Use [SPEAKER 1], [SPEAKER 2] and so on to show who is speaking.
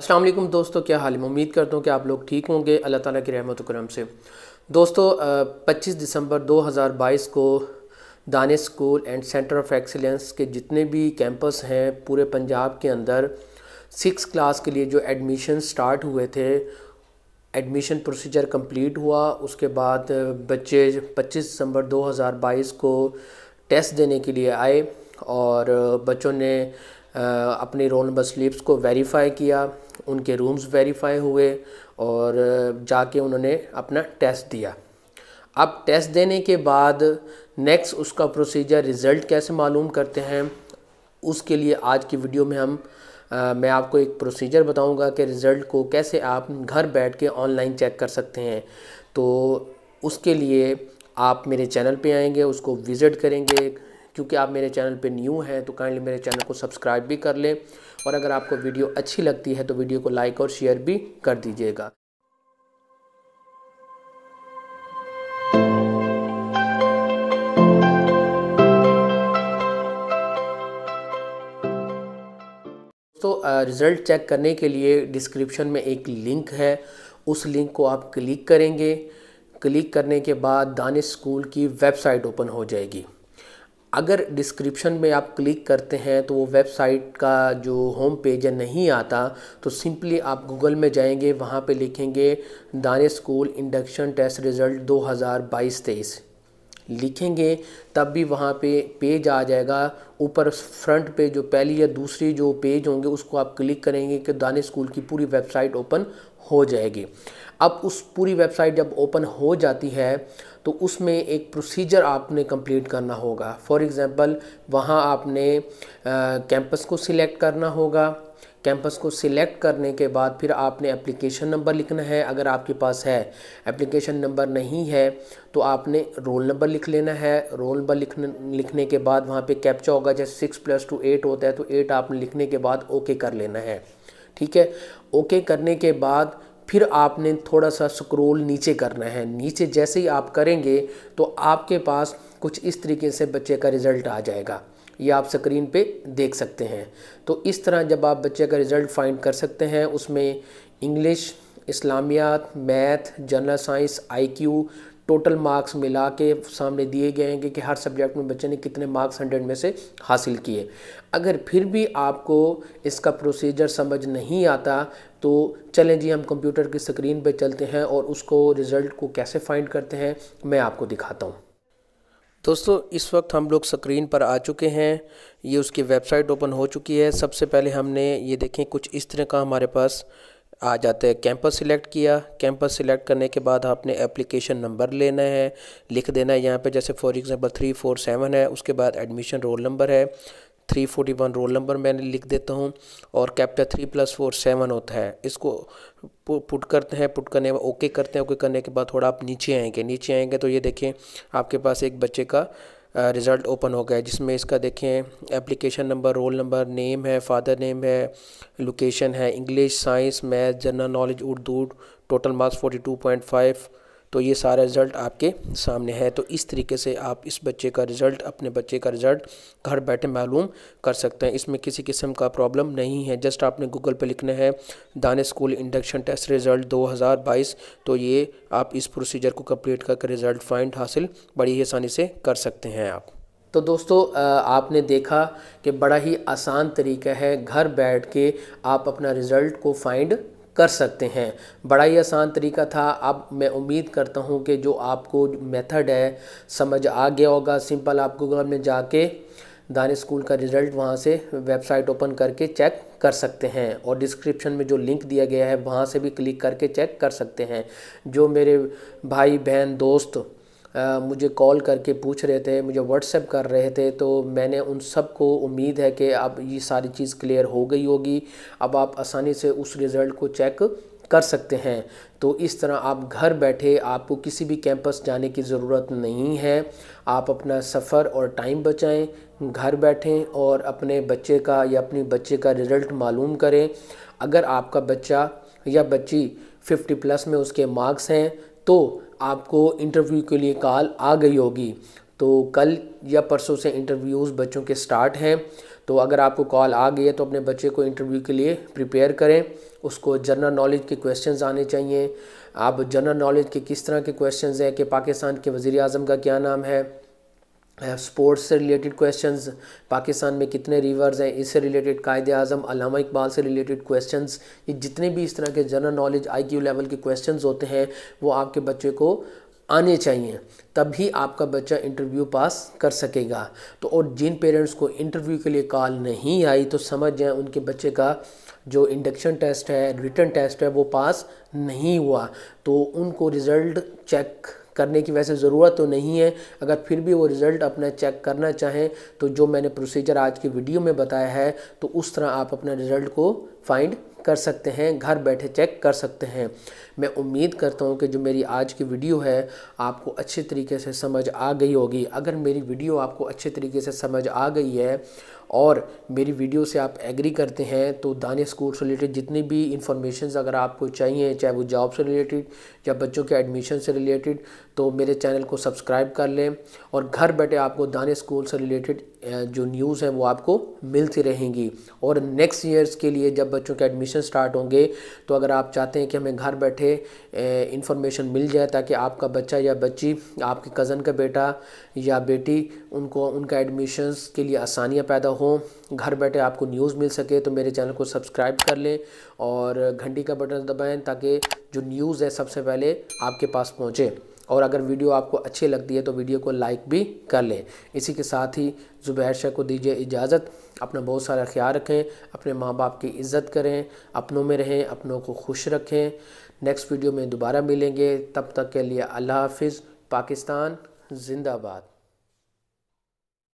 [SPEAKER 1] वालेकुम दोस्तों क्या हाल है उम्मीद करता हूँ कि आप लोग ठीक होंगे अल्लाह ताला की रहमत करम से दोस्तों 25 दिसंबर 2022 को दाने school and centre of excellence के जितने भी कैंपस हैं पूरे पंजाब के अंदर सिक्स क्लास के लिए जो एडमिशन स्टार्ट हुए थे एडमिशन प्रोसीजर कंप्लीट हुआ उसके बाद बच्चे 25 दिसंबर 2022 को टेस्ट देने के लिए आए और बच्चों ने अपने रोल नंबर स्लिप्स को वेरीफाई किया उनके रूम्स वेरीफाई हुए और जाके उन्होंने अपना टेस्ट दिया अब टेस्ट देने के बाद नेक्स्ट उसका प्रोसीजर रिज़ल्ट कैसे मालूम करते हैं उसके लिए आज की वीडियो में हम आ, मैं आपको एक प्रोसीजर बताऊंगा कि रिज़ल्ट को कैसे आप घर बैठ के ऑनलाइन चेक कर सकते हैं तो उसके लिए आप मेरे चैनल पे आएंगे उसको विज़िट करेंगे क्योंकि आप मेरे चैनल पे न्यू हैं तो काइंडली मेरे चैनल को सब्सक्राइब भी कर लें और अगर आपको वीडियो अच्छी लगती है तो वीडियो को लाइक और शेयर भी कर दीजिएगा दोस्तों रिज़ल्ट चेक करने के लिए डिस्क्रिप्शन में एक लिंक है उस लिंक को आप क्लिक करेंगे क्लिक करने के बाद दानिश स्कूल की वेबसाइट ओपन हो जाएगी अगर डिस्क्रिप्शन में आप क्लिक करते हैं तो वो वेबसाइट का जो होम पेज है नहीं आता तो सिंपली आप गूगल में जाएंगे वहाँ पे लिखेंगे Danish school induction test result 2022-23 लिखेंगे तब भी वहाँ पे पेज आ जाएगा ऊपर फ्रंट पे जो पहली या दूसरी जो पेज होंगे उसको आप क्लिक करेंगे कि दानिश स्कूल की पूरी वेबसाइट ओपन हो जाएगी अब उस पूरी वेबसाइट जब ओपन हो जाती है तो उसमें एक प्रोसीजर आपने कंप्लीट करना होगा फॉर एग्ज़ाम्पल वहाँ आपने कैंपस को सिलेक्ट करना होगा कैंपस को सिलेक्ट करने के बाद फिर आपने एप्लीकेशन नंबर लिखना है अगर आपके पास है एप्लीकेशन नंबर नहीं है तो आपने रोल नंबर लिख लेना है रोल नंबर लिखने लिखने के बाद वहाँ पे कैप्चा होगा जैसे सिक्स प्लस टू एट होता है तो एट आपने लिखने के बाद ओके कर लेना है ठीक है ओके करने के बाद फिर आपने थोड़ा सा स्क्रोल नीचे करना है नीचे जैसे ही आप करेंगे तो आपके पास कुछ इस तरीके से बच्चे का रिज़ल्ट आ जाएगा ये आप स्क्रीन पे देख सकते हैं तो इस तरह जब आप बच्चे का रिज़ल्ट फाइंड कर सकते हैं उसमें इंग्लिश इस्लामियात math general science IQ total marks मिला के सामने दिए गए हैं कि, हर सब्जेक्ट में बच्चे ने कितने मार्क्स हंड्रेड में से हासिल किए अगर फिर भी आपको इसका प्रोसीजर समझ नहीं आता तो चलें जी हम कंप्यूटर की स्क्रीन पर चलते हैं और उसको रिज़ल्ट को कैसे फाइंड करते हैं मैं आपको दिखाता हूँ दोस्तों इस वक्त हम लोग स्क्रीन पर आ चुके हैं ये उसकी वेबसाइट ओपन हो चुकी है सबसे पहले हमने ये देखें कुछ इस तरह का हमारे पास आ जाते हैं कैंपस सिलेक्ट किया कैंपस सिलेक्ट करने के बाद आपने एप्लीकेशन नंबर लेना है लिख देना है यहाँ पे जैसे for example three four seven है उसके बाद एडमिशन रोल नंबर है three forty one roll number मैंने लिख देता हूँ और captain three plus four seven होता है इसको पुट करते हैं पुट करने ओके करते हैं ओके करने के बाद थोड़ा आप नीचे आएंगे नीचे आएंगे तो ये देखें आपके पास एक बच्चे का रिज़ल्ट ओपन हो गया है जिसमें इसका देखें application number roll number name है फादर नेम है लोकेशन है English science math general knowledge Urdu total marks 42.5 तो ये सारा रिज़ल्ट आपके सामने है तो इस तरीके से आप इस बच्चे का रिज़ल्ट अपने बच्चे का रिज़ल्ट घर बैठे मालूम कर सकते हैं इसमें किसी किस्म का प्रॉब्लम नहीं है जस्ट आपने गूगल पर लिखना है दान स्कूल इंडक्शन टेस्ट रिज़ल्ट दो हज़ार बाईस तो ये आप इस प्रोसीजर को कम्प्लीट करके रिज़ल्ट फाइंड हासिल बड़ी ही आसानी से कर सकते हैं आप तो दोस्तों आपने देखा कि बड़ा ही आसान तरीका है घर बैठ के आप अपना रिज़ल्ट को फाइंड कर सकते हैं बड़ा ही आसान तरीका था अब मैं उम्मीद करता हूँ कि जो आपको मेथड है समझ आ गया होगा सिंपल आप गूगल में जाके दान स्कूल का रिज़ल्ट वहाँ से वेबसाइट ओपन करके चेक कर सकते हैं और डिस्क्रिप्शन में जो लिंक दिया गया है वहाँ से भी क्लिक करके चेक कर सकते हैं जो मेरे भाई बहन दोस्त मुझे कॉल करके पूछ रहे थे मुझे व्हाट्सएप कर रहे थे तो मैंने उन सब को उम्मीद है कि अब ये सारी चीज़ क्लियर हो गई होगी अब आप आसानी से उस रिज़ल्ट को चेक कर सकते हैं तो इस तरह आप घर बैठे आपको किसी भी कैंपस जाने की ज़रूरत नहीं है आप अपना सफ़र और टाइम बचाएं घर बैठें और अपने बच्चे का या अपनी बच्चे का रिज़ल्ट मालूम करें अगर आपका बच्चा या बच्ची 50 प्लस में उसके मार्क्स हैं तो आपको इंटरव्यू के लिए कॉल आ गई होगी तो कल या परसों से इंटरव्यूज़ बच्चों के स्टार्ट हैं तो अगर आपको कॉल आ गई है तो अपने बच्चे को इंटरव्यू के लिए प्रिपेयर करें उसको जनरल नॉलेज के क्वेश्चंस आने चाहिए आप जनरल नॉलेज के किस तरह के क्वेश्चंस हैं कि पाकिस्तान के वज़ी अजम का क्या नाम है स्पोर्ट्स से रिलेटेड क्वेश्चंस पाकिस्तान में कितने रिवर्स हैं इससे रिलेटेड कायद अजम अलामा इकबाल से रिलेटेड क्वेश्चंस ये जितने भी इस तरह के जनरल नॉलेज आईक्यू लेवल के क्वेश्चंस होते हैं वो आपके बच्चे को आने चाहिए तभी आपका बच्चा इंटरव्यू पास कर सकेगा तो और जिन पेरेंट्स को इंटरव्यू के लिए कॉल नहीं आई तो समझ जाए उनके बच्चे का जो इंडक्शन टेस्ट है रिटर्न टेस्ट है वो पास नहीं हुआ तो उनको रिज़ल्ट चेक करने की वैसे ज़रूरत तो नहीं है अगर फिर भी वो रिज़ल्ट अपना चेक करना चाहें तो जो मैंने प्रोसीजर आज की वीडियो में बताया है तो उस तरह आप अपना रिज़ल्ट को फाइंड कर सकते हैं घर बैठे चेक कर सकते हैं मैं उम्मीद करता हूँ कि जो मेरी आज की वीडियो है आपको अच्छे तरीके से समझ आ गई होगी अगर मेरी वीडियो आपको अच्छे तरीके से समझ आ गई है और मेरी वीडियो से आप एग्री करते हैं तो दानिश स्कूल से रिलेटेड जितनी भी इंफॉर्मेशन अगर आपको चाहिए चाहे वो जॉब से रिलेटेड या बच्चों के एडमिशन से रिलेटेड तो मेरे चैनल को सब्सक्राइब कर लें और घर बैठे आपको दानिश स्कूल से रिलेटेड जो न्यूज़ है वो आपको मिलती रहेंगी और नेक्स्ट ईयर्स के लिए जब बच्चों के एडमिशन स्टार्ट होंगे तो अगर आप चाहते हैं कि हमें घर बैठे इन्फॉर्मेशन मिल जाए ताकि आपका बच्चा या बच्ची आपके कज़न का बेटा या बेटी उनको उनका एडमिशन्स के लिए आसानियाँ पैदा हों घर बैठे आपको न्यूज़ मिल सके तो मेरे चैनल को सब्सक्राइब कर लें और घंटी का बटन दबाएं ताकि जो न्यूज़ है सबसे पहले आपके पास पहुँचे और अगर वीडियो आपको अच्छी लगती है तो वीडियो को लाइक भी कर लें इसी के साथ ही ज़ुबैर शाह को दीजिए इजाज़त अपना बहुत सारा ख्याल रखें अपने माँ बाप की इज़्ज़त करें अपनों में रहें अपनों को खुश रखें नेक्स्ट वीडियो में दोबारा मिलेंगे तब तक के लिए अल्लाह हाफिज़ पाकिस्तान ज़िंदाबाद